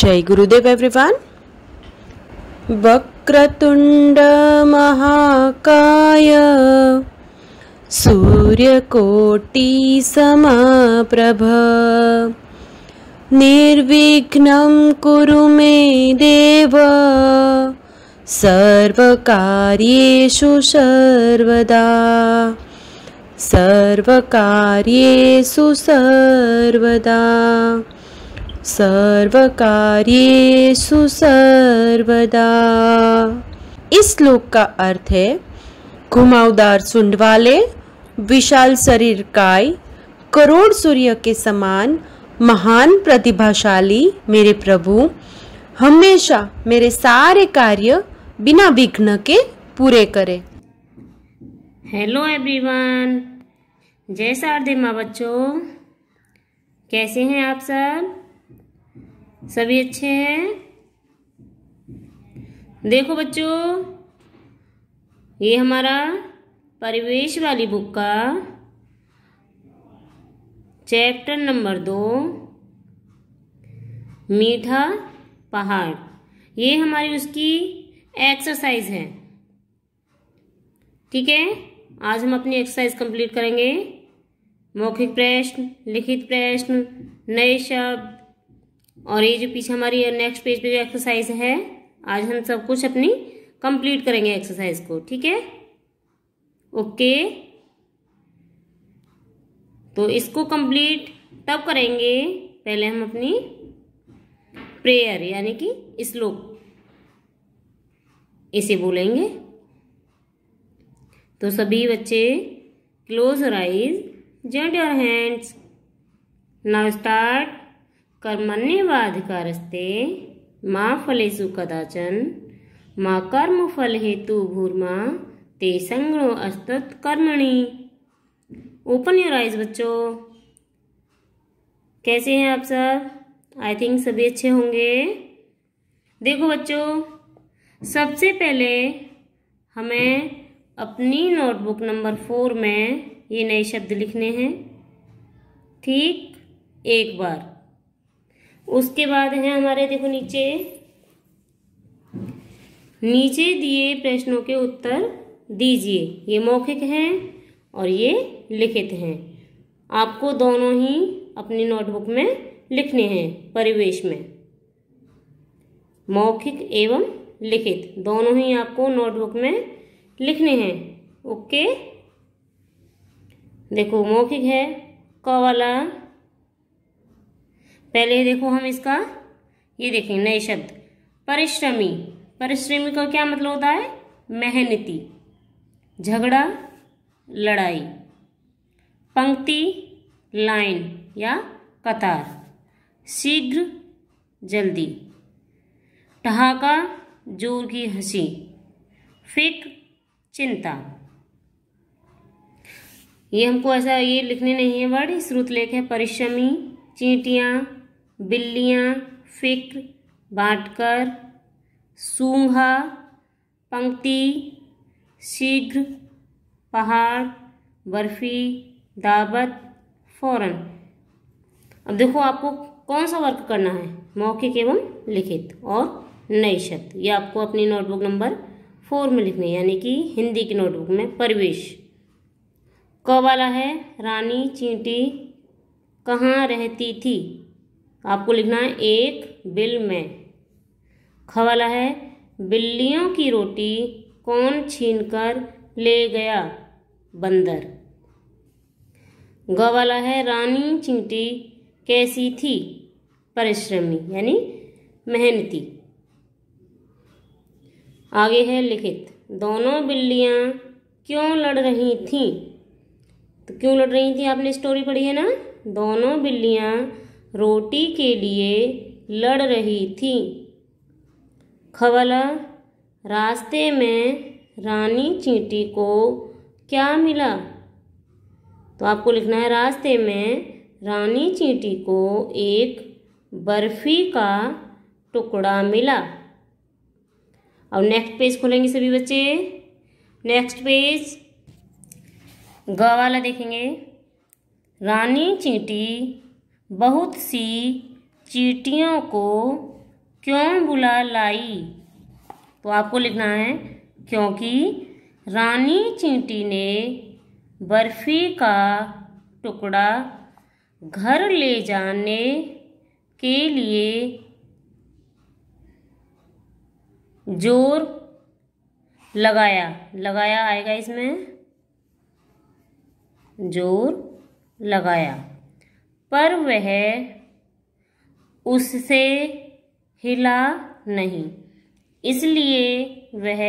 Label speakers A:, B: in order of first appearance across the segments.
A: जय गुरुदेव एवरीवन वक्रतुंड महाकाय सूर्यकोटि प्रभ निर्विघ्न कुरु मे देव सर्वकार्येषु सर्वदा सर्वकार्येषु सर्वदा सर्वकार्येषु सर्वदा इस श्लोक का अर्थ है घुमावदार सुंड वाले विशाल शरीर काय करोड़ सूर्य के समान महान प्रतिभाशाली मेरे प्रभु हमेशा मेरे सारे कार्य बिना विघ्न के पूरे करें हेलो एवरीवन जय शारदे माँ बच्चों कैसे हैं आप सब सभी अच्छे हैं देखो बच्चों ये हमारा परिवेश वाली बुक का चैप्टर नंबर दो मीठा पहाड़ ये हमारी उसकी एक्सरसाइज है ठीक है आज हम अपनी एक्सरसाइज कंप्लीट करेंगे मौखिक प्रश्न लिखित प्रश्न नए शब्द और ये जो पीछे हमारी नेक्स्ट पेज पे जो एक्सरसाइज है आज हम सब कुछ अपनी कंप्लीट करेंगे एक्सरसाइज को ठीक है ओके तो इसको कंप्लीट तब करेंगे पहले हम अपनी प्रेयर यानी कि श्लोक इसे बोलेंगे तो सभी बच्चे close eyes join your hands now start कर्मण्यवाधिकारस्ते माँ फलेशु कदाचन माँ कर्म फल हेतु भूर्मा ते संगणो अस्तत कर्मणि ओपन योर आइज बच्चों कैसे हैं आप सब आई थिंक सभी अच्छे होंगे देखो बच्चों सबसे पहले हमें अपनी नोटबुक नंबर फोर में ये नए शब्द लिखने हैं ठीक एक बार उसके बाद है हमारे देखो नीचे नीचे दिए प्रश्नों के उत्तर दीजिए ये मौखिक हैं और ये लिखित हैं आपको दोनों ही अपनी नोटबुक में लिखने हैं परिवेश में मौखिक एवं लिखित दोनों ही आपको नोटबुक में लिखने हैं ओके देखो मौखिक है क वाला पहले देखो हम इसका ये देखें नए शब्द परिश्रमी परिश्रमी का क्या मतलब होता है मेहनती झगड़ा लड़ाई पंक्ति लाइन या कतार शीघ्र जल्दी ठहाका जोर की हंसी फिक चिंता ये हमको ऐसा ये लिखने नहीं है वर्ड श्रुत लेख है परिश्रमी चींटियाँ बिल्लियाँ फ़िक्र बांटकर सूंघा पंक्ति शीघ्र पहाड़ बर्फ़ी दावत फ़ौरन अब देखो आपको कौन सा वर्क करना है मौखिक एवं लिखित और नई शब्द ये आपको अपनी नोटबुक नंबर फोर में लिखने यानी कि हिंदी की नोटबुक में परवेश क वाला है रानी चींटी कहाँ रहती थी आपको लिखना है एक बिल में ख वाला है बिल्लियों की रोटी कौन छीन कर ले गया बंदर ग वाला है रानी चिंटी कैसी थी परिश्रमी यानी मेहनती आगे है लिखित दोनों बिल्लियां क्यों लड़ रही थीं तो क्यों लड़ रही थी आपने स्टोरी पढ़ी है ना दोनों बिल्लियां रोटी के लिए लड़ रही थी खवला रास्ते में रानी चींटी को क्या मिला तो आपको लिखना है रास्ते में रानी चींटी को एक बर्फ़ी का टुकड़ा मिला अब नेक्स्ट पेज खोलेंगे सभी बच्चे नेक्स्ट पेज ग वाला देखेंगे रानी चींटी बहुत सी चीटियों को क्यों बुला लाई तो आपको लिखना है क्योंकि रानी चींटी ने बर्फ़ी का टुकड़ा घर ले जाने के लिए जोर लगाया लगाया आएगा इसमें जोर लगाया पर वह उससे हिला नहीं इसलिए वह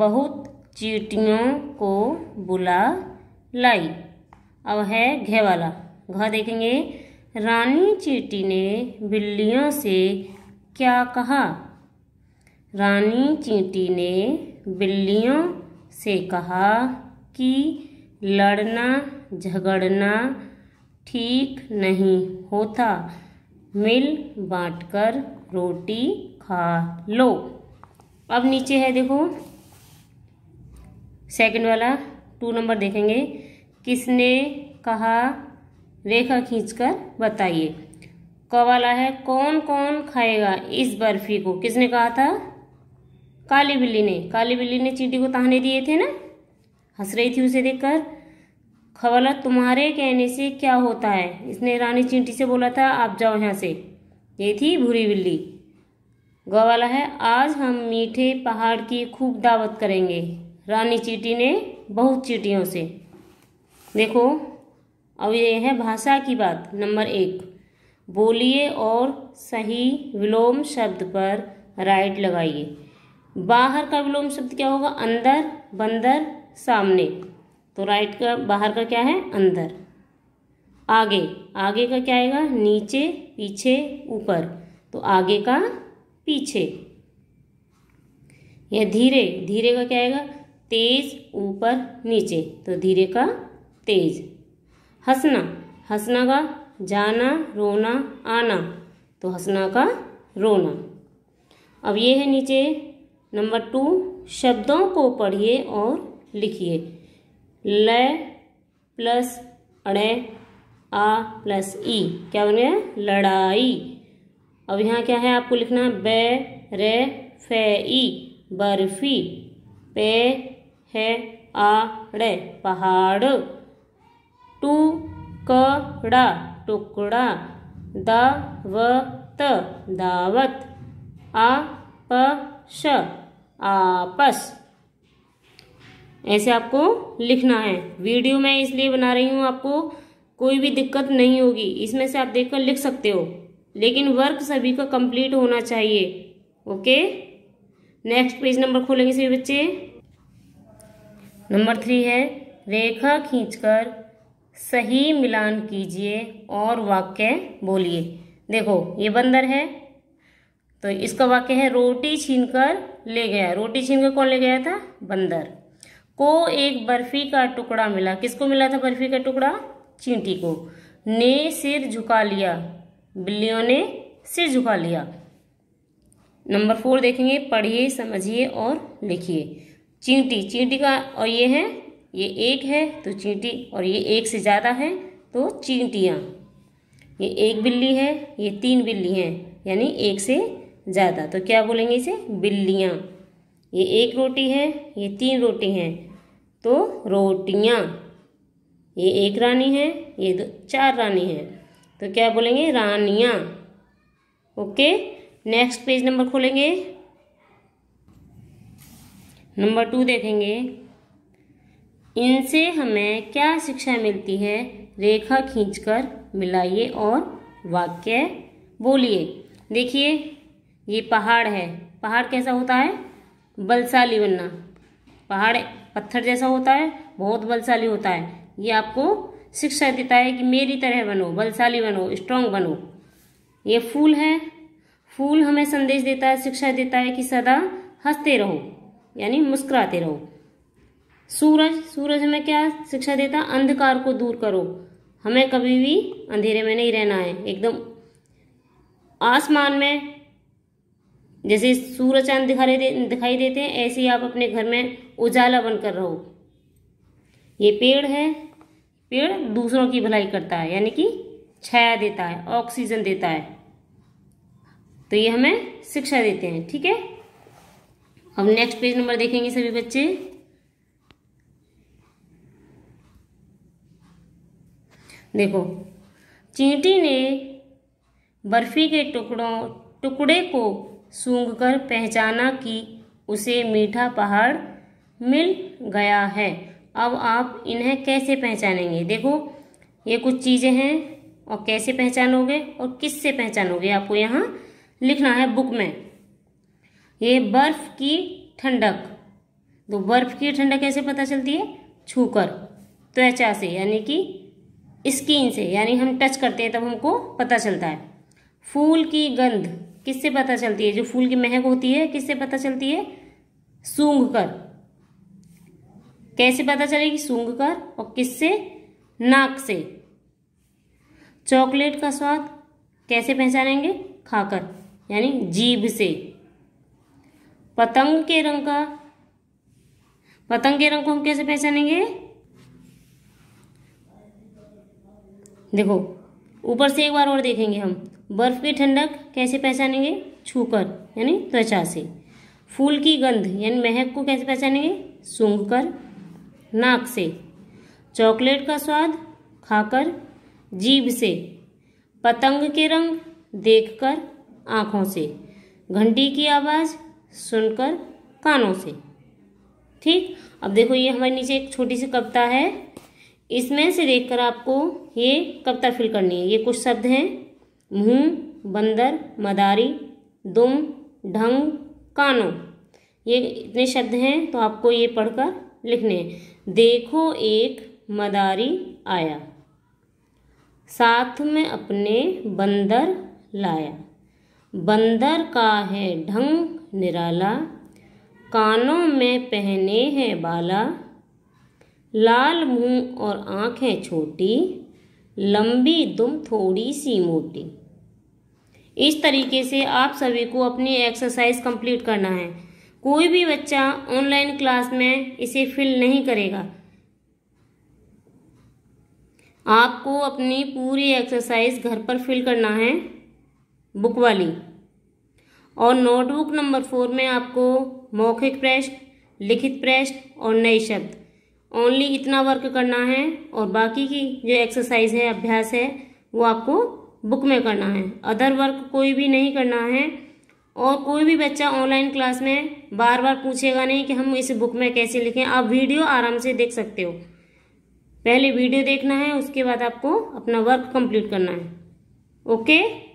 A: बहुत चीटियों को बुला लाई अब है घे वाला घ देखेंगे रानी चीटी ने बिल्लियों से क्या कहा रानी चींटी ने बिल्लियों से कहा कि लड़ना झगड़ना ठीक नहीं होता मिल बाँट कर रोटी खा लो अब नीचे है देखो सेकंड वाला टू नंबर देखेंगे किसने कहा रेखा खींचकर बताइए क वाला है कौन कौन खाएगा इस बर्फी को किसने कहा था काली बिल्ली ने काली बिल्ली ने चींटी को ताने दिए थे ना हंस रही थी उसे देखकर खवाला तुम्हारे कहने से क्या होता है इसने रानी चींटी से बोला था आप जाओ यहाँ से ये थी भूरी बिल्ली गवाला है आज हम मीठे पहाड़ की खूब दावत करेंगे रानी चींटी ने बहुत चीटियों से देखो अब ये है भाषा की बात नंबर एक बोलिए और सही विलोम शब्द पर राइट लगाइए बाहर का विलोम शब्द क्या होगा अंदर बंदर सामने तो राइट का बाहर का क्या है अंदर आगे आगे का क्या आएगा नीचे पीछे ऊपर तो आगे का पीछे या धीरे धीरे का क्या आएगा तेज ऊपर नीचे तो धीरे का तेज हंसना हंसना का जाना रोना आना तो हंसना का रोना अब ये है नीचे नंबर टू शब्दों को पढ़िए और लिखिए ल प्लस अड़े आ प्लस ई क्या बन गया लड़ाई अब यहाँ क्या है आपको लिखना है बे रे फे ई बर्फी पे है आ रे पहाड़ टू कड़ा टुकड़ा द व त दावत आ प श आपस ऐसे आपको लिखना है वीडियो मैं इसलिए बना रही हूँ आपको कोई भी दिक्कत नहीं होगी इसमें से आप देखकर लिख सकते हो लेकिन वर्क सभी का कंप्लीट होना चाहिए ओके नेक्स्ट पेज नंबर खोलेंगे सभी बच्चे नंबर थ्री है रेखा खींचकर सही मिलान कीजिए और वाक्य बोलिए देखो ये बंदर है तो इसका वाक्य है रोटी छीनकर ले गया रोटी छीन कर कौन ले गया था बंदर को एक बर्फी का टुकड़ा मिला किसको मिला था बर्फी का टुकड़ा चींटी को ने सिर झुका लिया बिल्लियों ने सिर झुका लिया नंबर फोर देखेंगे पढ़िए समझिए और लिखिए चींटी चींटी का और ये है ये एक है तो चींटी और ये एक से ज़्यादा है तो चींटियाँ ये एक बिल्ली है ये तीन बिल्ली हैं यानी एक से ज़्यादा तो क्या बोलेंगे इसे बिल्लियाँ ये एक रोटी है ये तीन रोटी हैं तो रोटियाँ ये एक रानी है ये दो चार रानी है तो क्या बोलेंगे रानियाँ ओके नेक्स्ट पेज नंबर खोलेंगे नंबर टू देखेंगे इनसे हमें क्या शिक्षा मिलती है रेखा खींचकर मिलाइए और वाक्य बोलिए देखिए ये पहाड़ है पहाड़ कैसा होता है बलशाली बनना पहाड़ पत्थर जैसा होता है बहुत बलशाली होता है ये आपको शिक्षा देता है कि मेरी तरह बनो बलशाली बनो स्ट्रांग बनो ये फूल है फूल हमें संदेश देता है शिक्षा देता है कि सदा हंसते रहो यानी मुस्कुराते रहो सूरज सूरज हमें क्या शिक्षा देता है अंधकार को दूर करो हमें कभी भी अंधेरे में नहीं रहना है एकदम आसमान में जैसे सूर्य चांद दिखाई दे दिखाई देते हैं ऐसे ही आप अपने घर में उजाला बनकर रहो ये पेड़ है पेड़ दूसरों की भलाई करता है यानी कि छाया देता है ऑक्सीजन देता है तो ये हमें शिक्षा देते हैं ठीक है अब नेक्स्ट पेज नंबर देखेंगे सभी बच्चे देखो चींटी ने बर्फी के टुकड़ों टुकड़े को सूंघकर पहचाना कि उसे मीठा पहाड़ मिल गया है अब आप इन्हें कैसे पहचानेंगे देखो ये कुछ चीज़ें हैं और कैसे पहचानोगे और किससे पहचानोगे आपको यहाँ लिखना है बुक में ये बर्फ़ की ठंडक तो बर्फ़ की ठंडक कैसे पता चलती है छूकर त्वचा से यानी कि स्किन से यानी हम टच करते हैं तब हमको पता चलता है फूल की गंध किससे पता चलती है जो फूल की महक होती है किससे पता चलती है सूंघ कर कैसे पता चलेगी सूंघ कर और किससे नाक से चॉकलेट का स्वाद कैसे पहचानेंगे खाकर यानी जीभ से पतंग के रंग का पतंग के रंग को हम कैसे पहचानेंगे देखो ऊपर से एक बार और देखेंगे हम बर्फ़ की ठंडक कैसे पहचानेंगे छूकर यानी त्वचा से फूल की गंध यानी महक को कैसे पहचानेंगे सूंघ कर नाक से चॉकलेट का स्वाद खाकर जीभ से पतंग के रंग देखकर आँखों से घंटी की आवाज़ सुनकर कानों से ठीक अब देखो ये हमारे नीचे एक छोटी सी कविता है इसमें से देखकर आपको ये कविता फिल करनी है ये कुछ शब्द हैं मुँह बंदर मदारी दुम ढंग कानो ये इतने शब्द हैं तो आपको ये पढ़कर लिखने हैं देखो एक मदारी आया साथ में अपने बंदर लाया बंदर का है ढंग निराला कानों में पहने हैं बाला लाल मुंह और आंखें छोटी लंबी दुम थोड़ी सी मोटी इस तरीके से आप सभी को अपनी एक्सरसाइज कंप्लीट करना है कोई भी बच्चा ऑनलाइन क्लास में इसे फिल नहीं करेगा आपको अपनी पूरी एक्सरसाइज घर पर फिल करना है बुक वाली और नोटबुक नंबर फोर में आपको मौखिक प्रश्न लिखित प्रश्न और नए शब्द ओनली इतना वर्क करना है और बाकी की जो एक्सरसाइज है अभ्यास है वो आपको बुक में करना है अदर वर्क कोई भी नहीं करना है और कोई भी बच्चा ऑनलाइन क्लास में बार बार पूछेगा नहीं कि हम इस बुक में कैसे लिखें आप वीडियो आराम से देख सकते हो पहले वीडियो देखना है उसके बाद आपको अपना वर्क कंप्लीट करना है ओके